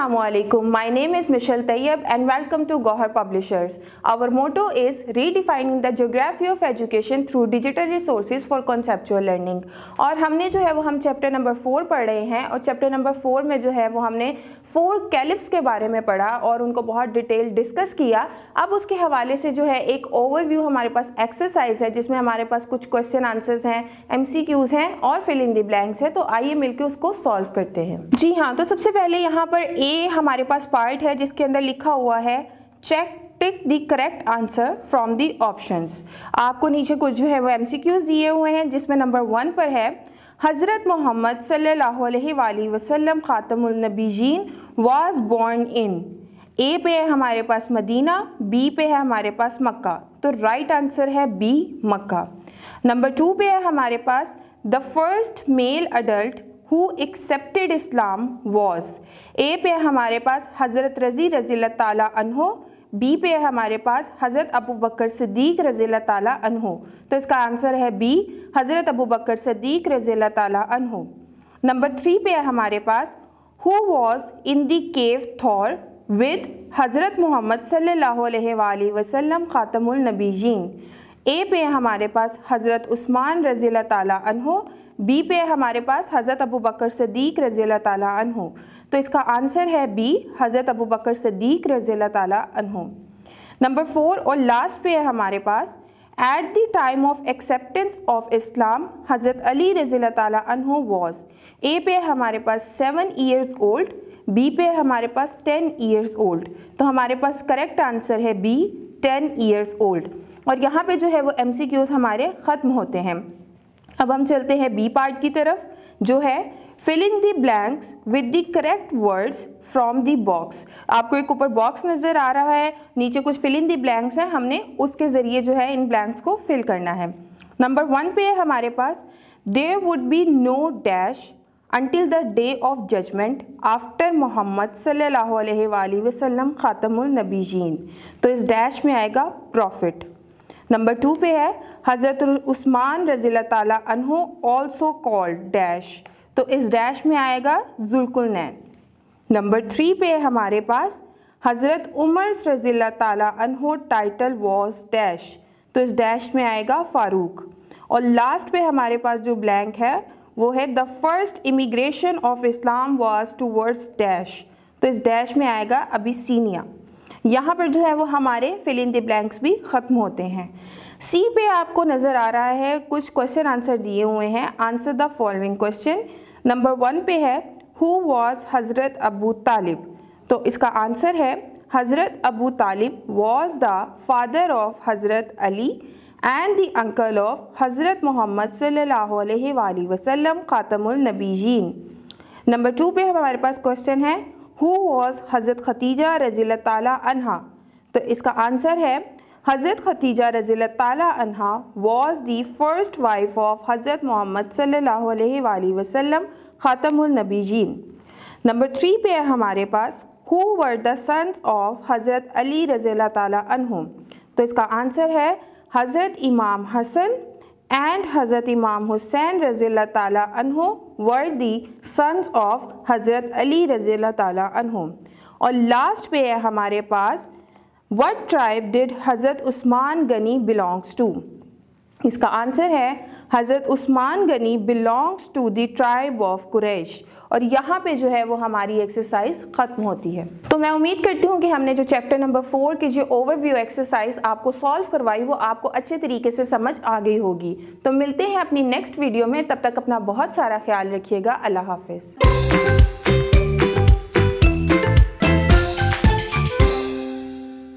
Assalamualaikum. My name is Michelle Tayyab and welcome to Gohar Publishers. Our motto is redefining the geography of education through digital resources for conceptual learning. और हमने जो है वो हम chapter number four पढ़ रहे हैं और चैप्टर नंबर फोर में जो है वो हमने फोर कैलिप्स के बारे में पढ़ा और उनको बहुत डिटेल डिस्कस किया अब उसके हवाले से जो है एक ओवरव्यू हमारे पास एक्सरसाइज है जिसमें हमारे पास कुछ क्वेश्चन आंसर्स हैं एमसीक्यूज हैं और फिल इन दी ब्लैंक्स हैं तो आइए मिलकर उसको सॉल्व करते हैं जी हाँ तो सबसे पहले यहाँ पर ए ए हमारे पास पार्ट है जिसके अंदर लिखा हुआ है check tick the correct answer from the options आपको नीचे कुछ जो है वो एम दिए हुए हैं जिसमें नंबर वन पर है हज़रत मोहम्मद सल्ला वसलम ख़ातमनबीजीन वाज बॉर्न इन ए पे है हमारे पास मदीना बी पे है हमारे पास मक्का तो राइट आंसर है बी मक्का नंबर टू पे है हमारे पास the first male adult who accepted Islam was A पे हमारे पास हज़रत रज़ी रज़ी तहो बी पे है हमारे पास हज़रत अबू बकर सदीक रज़ी तहो तो इसका आंसर है बी हज़रत अबू बकर सदीक रज़ी तहो नंबर थ्री पे है हमारे पास who was in the cave Thawr with Hazrat Muhammad सल्ला वसम ख़ातमनबी जीन ए पे हमारे पास हज़रत उस्मान रज़ी हो बी पे हमारे पास हज़रत अबू बकर सदीक रज़ी हो तो इसका आंसर है बी हज़रत अबू बकर सदीक रज़ी हो नंबर फोर और लास्ट पे है हमारे पास at the time of acceptance of Islam Hazrat Ali रज़ी तहो वॉज ए पे हमारे पास सेवन ईयर्स ओल्ड बी पे हमारे पास टेन ईयर्स ओल्ड तो हमारे पास करेक्ट आंसर है बी टेन ईयर्स ओल्ड और यहाँ पे जो है वो एम हमारे ख़त्म होते हैं अब हम चलते हैं बी पार्ट की तरफ जो है filling the blanks with the correct words from the box आपको एक ऊपर बॉक्स नज़र आ रहा है नीचे कुछ फिलिंग दी ब्लैंक्स हैं हमने उसके ज़रिए जो है इन ब्लैंक्स को फिल करना है नंबर वन पे है हमारे पास there would be no dash until the day of judgment after Muhammad सल्लल्लाहु अलैहि वसल्लम ख़ातमुल नबीजीन तो इस डैश में आएगा प्रॉफिट नंबर टू पे है हज़रत उस्मान रज़ील तु ऑल्सो कॉल्ड डैश तो इस डैश में आएगा जुल्कुलनैन नंबर थ्री पे है हमारे पास हज़रत उमर रज़ील तु टाइटल वॉज डैश तो इस डैश में आएगा फ़ारूक और लास्ट पे हमारे पास जो ब्लैंक है वो है the first immigration of Islam was towards dash तो इस डैश में आएगा अबिसीनिया यहाँ पर जो है वो हमारे फिलिंग द ब्लैंक्स भी ख़त्म होते हैं सी पे आपको नज़र आ रहा है कुछ क्वेश्चन आंसर दिए हुए हैं answer the following question number one पे है हु वॉज हज़रत अबू तालिब तो इसका आंसर है Hazrat Abu Talib was the father of Hazrat Ali and the uncle of Hazrat Muhammad सल्ला alaihi wasallam नंबर टू पे हमारे पास क्वेश्चन है हु वॉज हज़रत खतीजा रजील ताली तो इसका आंसर है हज़रत खतीजा रजील ताली was the first wife of Hazrat Muhammad सल्ला वसम ख़ातमनबी जीन नंबर थ्री पे है हमारे पास who were the sons of Hazrat Ali रजील ताली तो इसका आंसर है हज़रत इमाम हसन एंड हज़रत इमाम हुसैन रजी तहो वर दी सन्स ऑफ हज़रत अली रज़ील तहो और लास्ट पे है हमारे पास what tribe did Hazrat Usman Ghani belongs to इसका आंसर है Hazrat Usman Ghani belongs to the tribe of Quraysh और यहाँ पे जो है वो हमारी एक्सरसाइज ख़त्म होती है तो मैं उम्मीद करती हूँ कि हमने जो चैप्टर नंबर फोर की जो ओवरव्यू एक्सरसाइज आपको सॉल्व करवाई वो आपको अच्छे तरीके से समझ आ गई होगी तो मिलते हैं अपनी नेक्स्ट वीडियो में तब तक अपना बहुत सारा ख्याल रखिएगा अल्लाह हाफिज़